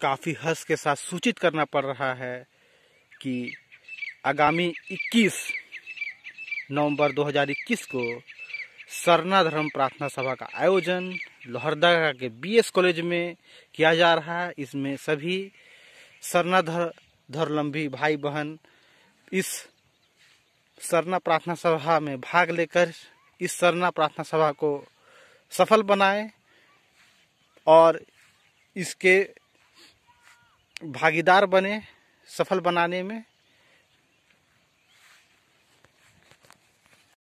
काफ़ी हर्ष के साथ सूचित करना पड़ रहा है कि आगामी 21 नवंबर 2021 को सरना धर्म प्रार्थना सभा का आयोजन लोहरदगा के बीएस कॉलेज में किया जा रहा है इसमें सभी सरना धर धर्मलंबी भाई बहन इस सरना प्रार्थना सभा में भाग लेकर इस सरना प्रार्थना सभा को सफल बनाएं और इसके भागीदार बने सफल बनाने में